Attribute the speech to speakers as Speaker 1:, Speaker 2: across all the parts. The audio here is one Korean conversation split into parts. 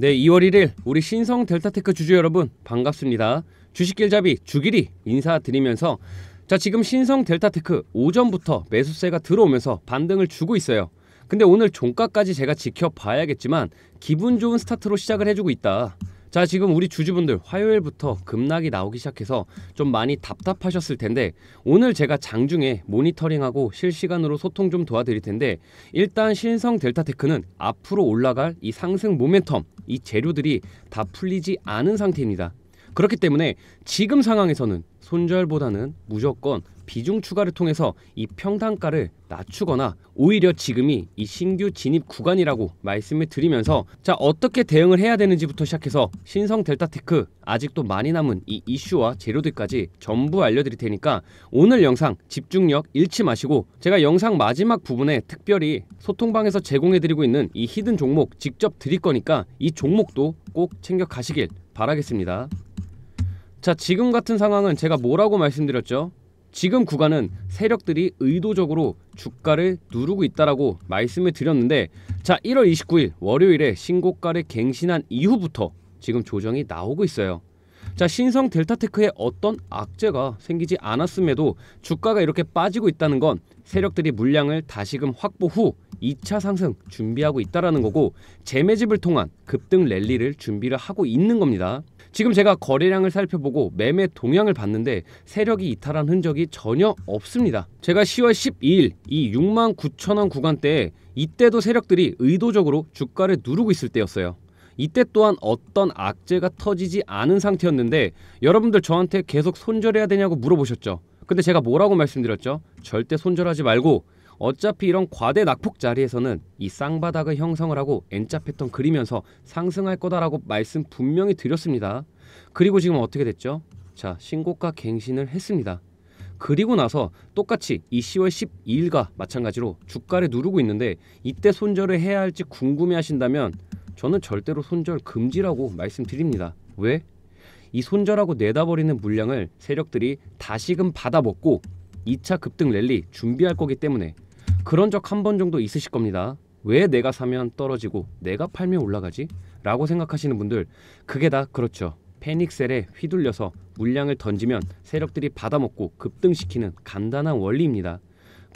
Speaker 1: 네, 2월 1일 우리 신성 델타테크 주주 여러분 반갑습니다. 주식길잡이 주길이 인사드리면서 자 지금 신성 델타테크 오전부터 매수세가 들어오면서 반등을 주고 있어요. 근데 오늘 종가까지 제가 지켜봐야겠지만 기분 좋은 스타트로 시작을 해주고 있다. 자 지금 우리 주주분들 화요일부터 급락이 나오기 시작해서 좀 많이 답답하셨을 텐데 오늘 제가 장중에 모니터링하고 실시간으로 소통 좀 도와드릴 텐데 일단 신성 델타테크는 앞으로 올라갈 이 상승 모멘텀 이 재료들이 다 풀리지 않은 상태입니다 그렇기 때문에 지금 상황에서는 손절보다는 무조건 비중 추가를 통해서 이 평단가를 낮추거나 오히려 지금이 이 신규 진입 구간이라고 말씀을 드리면서 자 어떻게 대응을 해야 되는지부터 시작해서 신성 델타테크 아직도 많이 남은 이 이슈와 재료들까지 전부 알려드릴 테니까 오늘 영상 집중력 잃지 마시고 제가 영상 마지막 부분에 특별히 소통방에서 제공해드리고 있는 이 히든 종목 직접 드릴 거니까 이 종목도 꼭 챙겨 가시길 바라겠습니다. 자 지금 같은 상황은 제가 뭐라고 말씀드렸죠? 지금 구간은 세력들이 의도적으로 주가를 누르고 있다라고 말씀을 드렸는데 자 1월 29일 월요일에 신고가를 갱신한 이후부터 지금 조정이 나오고 있어요. 자 신성 델타테크에 어떤 악재가 생기지 않았음에도 주가가 이렇게 빠지고 있다는 건 세력들이 물량을 다시금 확보 후 2차 상승 준비하고 있다라는 거고 재매집을 통한 급등 랠리를 준비를 하고 있는 겁니다. 지금 제가 거래량을 살펴보고 매매 동향을 봤는데 세력이 이탈한 흔적이 전혀 없습니다. 제가 10월 12일 이6 9 0 0 0원 구간대에 이때도 세력들이 의도적으로 주가를 누르고 있을 때였어요. 이때 또한 어떤 악재가 터지지 않은 상태였는데 여러분들 저한테 계속 손절해야 되냐고 물어보셨죠. 근데 제가 뭐라고 말씀드렸죠? 절대 손절하지 말고 어차피 이런 과대 낙폭 자리에서는 이 쌍바닥을 형성을 하고 N자 패턴 그리면서 상승할 거다라고 말씀 분명히 드렸습니다. 그리고 지금 어떻게 됐죠? 자, 신고가 갱신을 했습니다. 그리고 나서 똑같이 이 10월 12일과 마찬가지로 주가를 누르고 있는데 이때 손절을 해야 할지 궁금해 하신다면 저는 절대로 손절 금지라고 말씀드립니다. 왜? 이 손절하고 내다버리는 물량을 세력들이 다시금 받아먹고 2차 급등 랠리 준비할 거기 때문에 그런 적 한 번 정도 있으실 겁니다. 왜 내가 사면 떨어지고 내가 팔면 올라가지? 라고 생각하시는 분들 그게 다 그렇죠. 패닉셀에 휘둘려서 물량을 던지면 세력들이 받아먹고 급등시키는 간단한 원리입니다.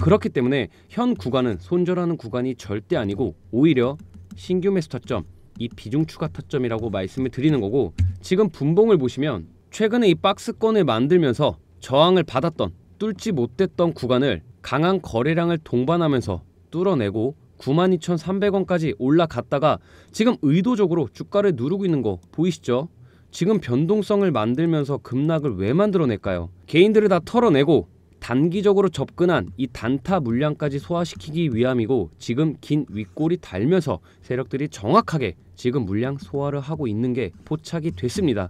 Speaker 1: 그렇기 때문에 현 구간은 손절하는 구간이 절대 아니고 오히려 신규 매수 타점, 이 비중 추가 타점이라고 말씀을 드리는 거고 지금 분봉을 보시면 최근에 이 박스권을 만들면서 저항을 받았던 뚫지 못했던 구간을 강한 거래량을 동반하면서 뚫어내고 92,300원까지 올라갔다가 지금 의도적으로 주가를 누르고 있는 거 보이시죠? 지금 변동성을 만들면서 급락을 왜 만들어낼까요? 개인들을 다 털어내고 단기적으로 접근한 이 단타 물량까지 소화시키기 위함이고 지금 긴 윗골이 달면서 세력들이 정확하게 지금 물량 소화를 하고 있는 게 포착이 됐습니다.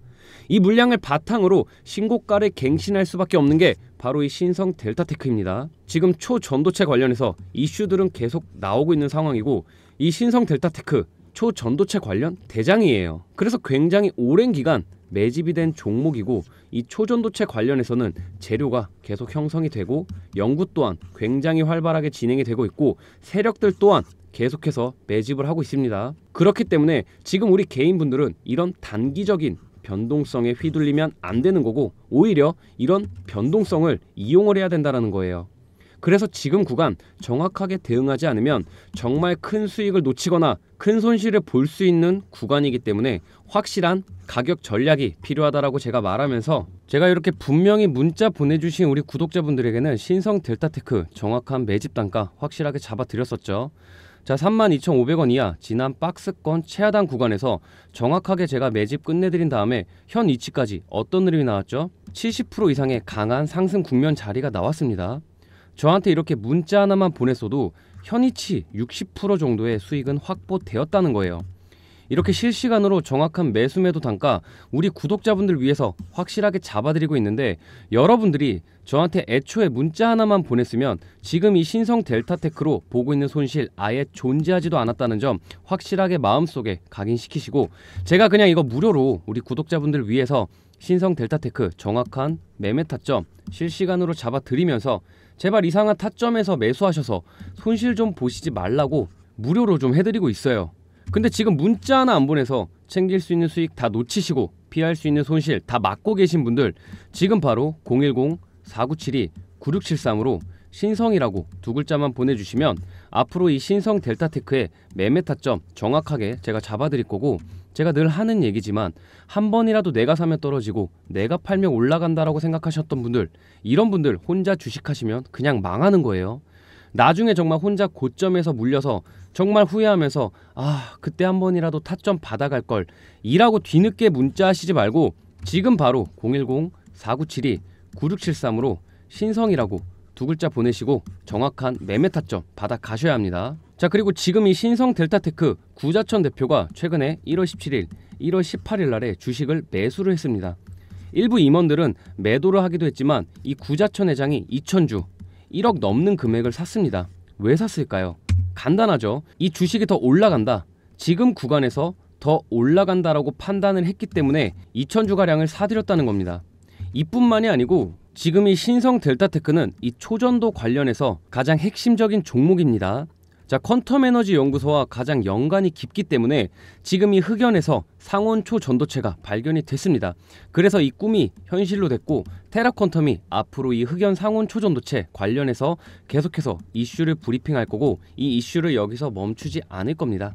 Speaker 1: 이 물량을 바탕으로 신고가를 갱신할 수밖에 없는 게 바로 이 신성 델타테크입니다. 지금 초전도체 관련해서 이슈들은 계속 나오고 있는 상황이고 이 신성 델타테크 초전도체 관련 대장이에요. 그래서 굉장히 오랜 기간 매집이 된 종목이고 이 초전도체 관련해서는 재료가 계속 형성이 되고 연구 또한 굉장히 활발하게 진행이 되고 있고 세력들 또한 계속해서 매집을 하고 있습니다. 그렇기 때문에 지금 우리 개인분들은 이런 단기적인 변동성에 휘둘리면 안 되는 거고 오히려 이런 변동성을 이용을 해야 된다는 거예요. 그래서 지금 구간 정확하게 대응하지 않으면 정말 큰 수익을 놓치거나 큰 손실을 볼 수 있는 구간이기 때문에 확실한 가격 전략이 필요하다라고 제가 말하면서 제가 이렇게 분명히 문자 보내주신 우리 구독자분들에게는 신성 델타테크 정확한 매집 단가 확실하게 잡아드렸었죠. 자 32,500원 이하 지난 박스권 최하단 구간에서 정확하게 제가 매집 끝내드린 다음에 현 위치까지 어떤 흐름이 나왔죠? 70% 이상의 강한 상승 국면 자리가 나왔습니다. 저한테 이렇게 문자 하나만 보냈어도 현이치 60% 정도의 수익은 확보되었다는 거예요. 이렇게 실시간으로 정확한 매수 매도 단가 우리 구독자분들 위해서 확실하게 잡아드리고 있는데 여러분들이 저한테 애초에 문자 하나만 보냈으면 지금 이 신성 델타테크로 보고 있는 손실 아예 존재하지도 않았다는 점 확실하게 마음속에 각인시키시고 제가 그냥 이거 무료로 우리 구독자분들 위해서 신성 델타테크 정확한 매매 타점 실시간으로 잡아드리면서 제발 이상한 타점에서 매수하셔서 손실 좀 보시지 말라고 무료로 좀 해드리고 있어요. 근데 지금 문자 하나 안 보내서 챙길 수 있는 수익 다 놓치시고 피할 수 있는 손실 다 막고 계신 분들 지금 바로 010-4972-9673으로 신성이라고 두 글자만 보내주시면 앞으로 이 신성 델타테크의 매매 타점 정확하게 제가 잡아드릴 거고 제가 늘 하는 얘기지만 한 번이라도 내가 사면 떨어지고 내가 팔면 올라간다라고 생각하셨던 분들 이런 분들 혼자 주식하시면 그냥 망하는 거예요. 나중에 정말 혼자 고점에서 물려서 정말 후회하면서 아 그때 한 번이라도 타점 받아갈 걸 이라고 뒤늦게 문자하시지 말고 지금 바로 010-4972-9673으로 신성이라고 두 글자 보내시고 정확한 매매 타점 받아 가셔야 합니다. 자 그리고 지금 이 신성 델타테크 구자천 대표가 최근에 1월 17일, 1월 18일 날에 주식을 매수를 했습니다. 일부 임원들은 매도를 하기도 했지만 이 구자천 회장이 2천주 1억 넘는 금액을 샀습니다. 왜 샀을까요? 간단하죠. 이 주식이 더 올라간다. 지금 구간에서 더 올라간다라고 판단을 했기 때문에 2천주가량을 사들였다는 겁니다. 이뿐만이 아니고 지금 이 신성 델타테크는 이 초전도 관련해서 가장 핵심적인 종목입니다. 자, 퀀텀 에너지 연구소와 가장 연관이 깊기 때문에 지금 이 흑연에서 상온초 전도체가 발견이 됐습니다. 그래서 이 꿈이 현실로 됐고 테라퀀텀이 앞으로 이 흑연 상온초 전도체 관련해서 계속해서 이슈를 브리핑할 거고 이 이슈를 여기서 멈추지 않을 겁니다.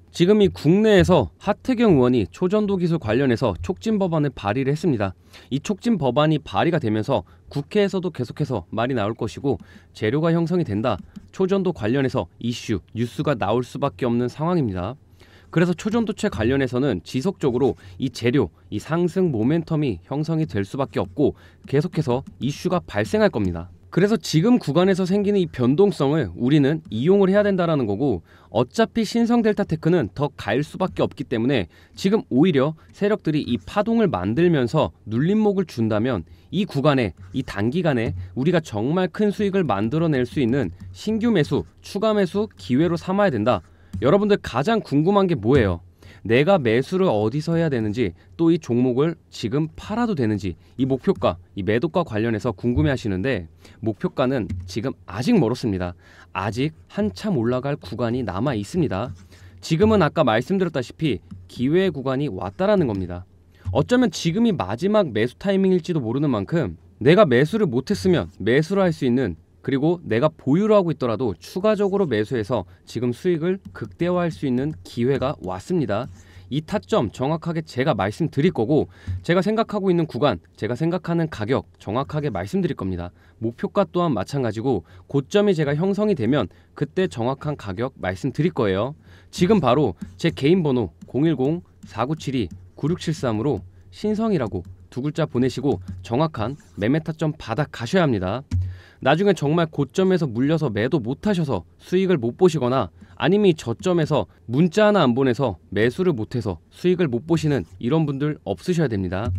Speaker 1: 지금 이 국내에서 하태경 의원이 초전도 기술 관련해서 촉진 법안을 발의를 했습니다. 이 촉진 법안이 발의가 되면서 국회에서도 계속해서 말이 나올 것이고 재료가 형성이 된다. 초전도 관련해서 이슈, 뉴스가 나올 수밖에 없는 상황입니다. 그래서 초전도체 관련해서는 지속적으로 이 재료, 이 상승 모멘텀이 형성이 될 수밖에 없고 계속해서 이슈가 발생할 겁니다. 그래서 지금 구간에서 생기는 이 변동성을 우리는 이용을 해야 된다라는 거고 어차피 신성 델타 테크는 더 갈 수밖에 없기 때문에 지금 오히려 세력들이 이 파동을 만들면서 눌림목을 준다면 이 구간에 이 단기간에 우리가 정말 큰 수익을 만들어낼 수 있는 신규 매수, 추가 매수 기회로 삼아야 된다. 여러분들 가장 궁금한 게 뭐예요? 내가 매수를 어디서 해야 되는지 또 이 종목을 지금 팔아도 되는지 이 목표가 이 매도가 관련해서 궁금해 하시는데 목표가는 지금 아직 멀었습니다. 아직 한참 올라갈 구간이 남아 있습니다. 지금은 아까 말씀드렸다시피 기회의 구간이 왔다라는 겁니다. 어쩌면 지금이 마지막 매수 타이밍일지도 모르는 만큼 내가 매수를 못했으면 매수를 할 수 있는 그리고 내가 보유를 하고 있더라도 추가적으로 매수해서 지금 수익을 극대화할 수 있는 기회가 왔습니다. 이 타점 정확하게 제가 말씀드릴 거고 제가 생각하고 있는 구간, 제가 생각하는 가격 정확하게 말씀드릴 겁니다. 목표가 또한 마찬가지고 고점이 제가 형성이 되면 그때 정확한 가격 말씀드릴 거예요. 지금 바로 제 개인 번호 010-4972-9673으로 신성이라고 두 글자 보내시고 정확한 매매 타점 받아 가셔야 합니다. 나중에 정말 고점에서 물려서 매도 못하셔서 수익을 못 보시거나 아니면 저점에서 문자 하나 안 보내서 매수를 못해서 수익을 못 보시는 이런 분들 없으셔야 됩니다.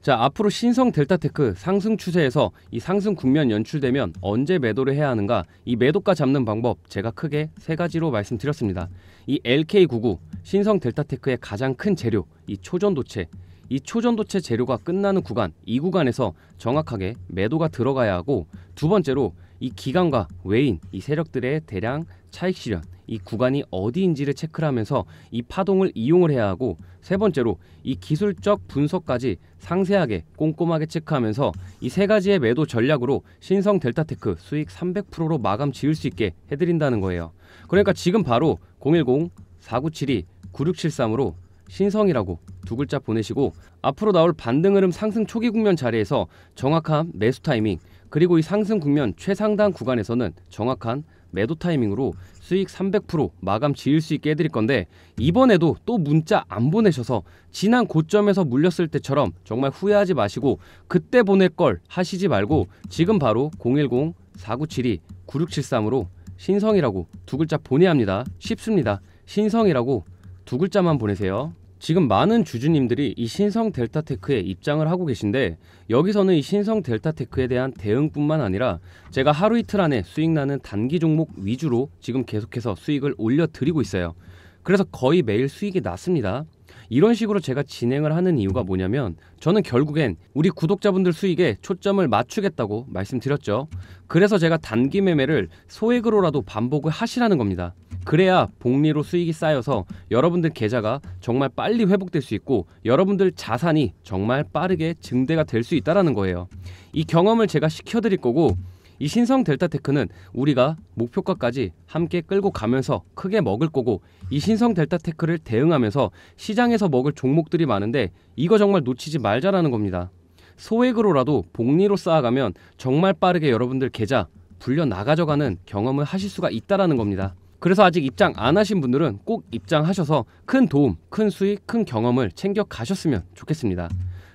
Speaker 1: 자 앞으로 신성 델타테크 상승 추세에서 이 상승 국면 연출되면 언제 매도를 해야 하는가 이 매도가 잡는 방법 제가 크게 세 가지로 말씀드렸습니다 이 LK99 신성 델타테크의 가장 큰 재료 이 초전도체 이 초전도체 재료가 끝나는 구간, 이 구간에서 정확하게 매도가 들어가야 하고 두 번째로 이 기관과 외인, 이 세력들의 대량 차익 실현, 이 구간이 어디인지를 체크를 하면서 이 파동을 이용을 해야 하고 세 번째로 이 기술적 분석까지 상세하게 꼼꼼하게 체크하면서 이 세 가지의 매도 전략으로 신성 델타테크 수익 300%로 마감 지을 수 있게 해드린다는 거예요. 그러니까 지금 바로 010 4972 9673으로 신성이라고 두 글자 보내시고 앞으로 나올 반등 흐름 상승 초기 국면 자리에서 정확한 매수 타이밍 그리고 이 상승 국면 최상단 구간에서는 정확한 매도 타이밍으로 수익 300% 마감 지을 수 있게 해드릴 건데 이번에도 또 문자 안 보내셔서 지난 고점에서 물렸을 때처럼 정말 후회하지 마시고 그때 보낼 걸 하시지 말고 지금 바로 010-4972-9673으로 신성이라고 두 글자 보내야 합니다. 쉽습니다. 신성이라고 두 글자만 보내세요. 지금 많은 주주님들이 이 신성 델타테크에 입장을 하고 계신데 여기서는 이 신성 델타테크에 대한 대응뿐만 아니라 제가 하루 이틀 안에 수익 나는 단기 종목 위주로 지금 계속해서 수익을 올려드리고 있어요. 그래서 거의 매일 수익이 났습니다. 이런 식으로 제가 진행을 하는 이유가 뭐냐면 저는 결국엔 우리 구독자분들 수익에 초점을 맞추겠다고 말씀드렸죠. 그래서 제가 단기 매매를 소액으로라도 반복을 하시라는 겁니다. 그래야 복리로 수익이 쌓여서 여러분들 계좌가 정말 빨리 회복될 수 있고 여러분들 자산이 정말 빠르게 증대가 될 수 있다라는 거예요. 이 경험을 제가 시켜드릴 거고 이 신성 델타테크는 우리가 목표가까지 함께 끌고 가면서 크게 먹을 거고 이 신성 델타테크를 대응하면서 시장에서 먹을 종목들이 많은데 이거 정말 놓치지 말자라는 겁니다. 소액으로라도 복리로 쌓아가면 정말 빠르게 여러분들 계좌 불려 나가져가는 경험을 하실 수가 있다라는 겁니다. 그래서 아직 입장 안 하신 분들은 꼭 입장하셔서 큰 도움, 큰 수익, 큰 경험을 챙겨 가셨으면 좋겠습니다.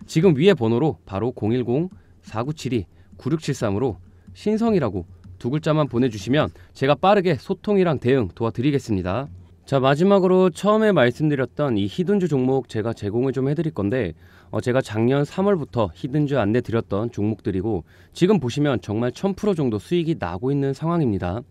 Speaker 1: 지금 위에 번호로 바로 010-4972-9673으로 신성이라고 두 글자만 보내주시면 제가 빠르게 소통이랑 대응 도와드리겠습니다. 자 마지막으로 처음에 말씀드렸던 이 히든주 종목 제가 제공을 좀 해드릴 건데 어, 제가 작년 3월부터 히든주 안내 드렸던 종목들이고 지금 보시면 정말 1000% 정도 수익이 나고 있는 상황입니다.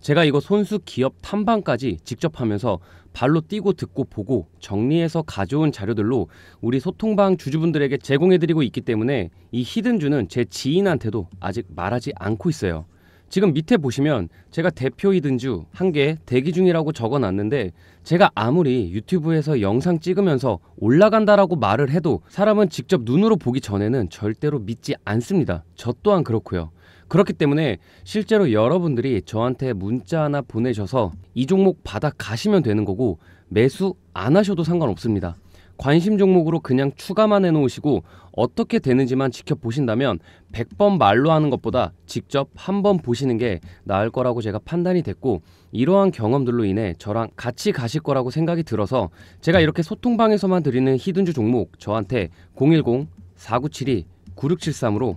Speaker 1: 제가 이거 손수 기업 탐방까지 직접 하면서 발로 뛰고 듣고 보고 정리해서 가져온 자료들로 우리 소통방 주주분들에게 제공해드리고 있기 때문에 이 히든주는 제 지인한테도 아직 말하지 않고 있어요. 지금 밑에 보시면 제가 대표 히든주 한 개 대기 중이라고 적어 놨는데 제가 아무리 유튜브에서 영상 찍으면서 올라간다라고 말을 해도 사람은 직접 눈으로 보기 전에는 절대로 믿지 않습니다. 저 또한 그렇고요. 그렇기 때문에 실제로 여러분들이 저한테 문자 하나 보내셔서 이 종목 받아 가시면 되는 거고 매수 안 하셔도 상관없습니다. 관심 종목으로 그냥 추가만 해놓으시고 어떻게 되는지만 지켜보신다면 100번 말로 하는 것보다 직접 한번 보시는 게 나을 거라고 제가 판단이 됐고 이러한 경험들로 인해 저랑 같이 가실 거라고 생각이 들어서 제가 이렇게 소통방에서만 드리는 히든주 종목 저한테 010-4972-9673으로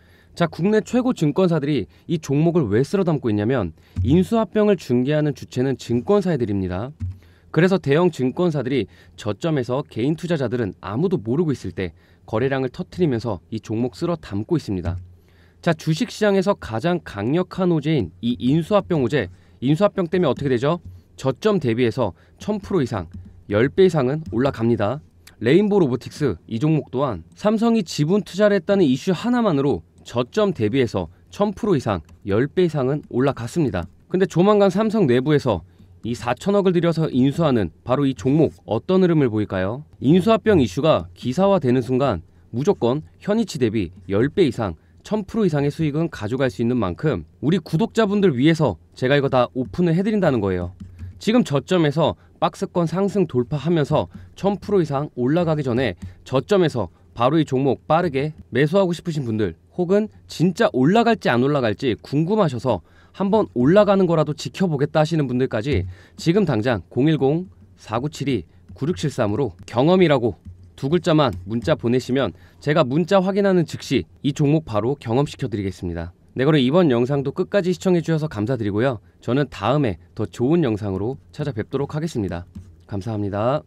Speaker 1: 자, 국내 최고 증권사들이 이 종목을 왜 쓸어 담고 있냐면 인수합병을 중개하는 주체는 증권사들입니다. 그래서 대형 증권사들이 저점에서 개인 투자자들은 아무도 모르고 있을 때 거래량을 터트리면서 이 종목 쓸어 담고 있습니다. 자, 주식시장에서 가장 강력한 호재인 이 인수합병 호재, 인수합병 때문에 어떻게 되죠? 저점 대비해서 1000% 이상, 10배 이상은 올라갑니다. 레인보 로보틱스 이 종목 또한 삼성이 지분 투자를 했다는 이슈 하나만으로 저점 대비해서 1000% 이상 10배 이상은 올라갔습니다. 근데 조만간 삼성 내부에서 이 4천억을 들여서 인수하는 바로 이 종목 어떤 흐름을 보일까요? 인수합병 이슈가 기사화되는 순간 무조건 현위치 대비 10배 이상 1000% 이상의 수익은 가져갈 수 있는 만큼 우리 구독자분들 위해서 제가 이거 다 오픈을 해드린다는 거예요. 지금 저점에서 박스권 상승 돌파하면서 1000% 이상 올라가기 전에 저점에서 바로 이 종목 빠르게 매수하고 싶으신 분들 혹은 진짜 올라갈지 안 올라갈지 궁금하셔서 한번 올라가는 거라도 지켜보겠다 하시는 분들까지 지금 당장 010-4972-9673으로 경험이라고 두 글자만 문자 보내시면 제가 문자 확인하는 즉시 이 종목 바로 경험시켜 드리겠습니다. 네 그럼 이번 영상도 끝까지 시청해 주셔서 감사드리고요. 저는 다음에 더 좋은 영상으로 찾아뵙도록 하겠습니다. 감사합니다.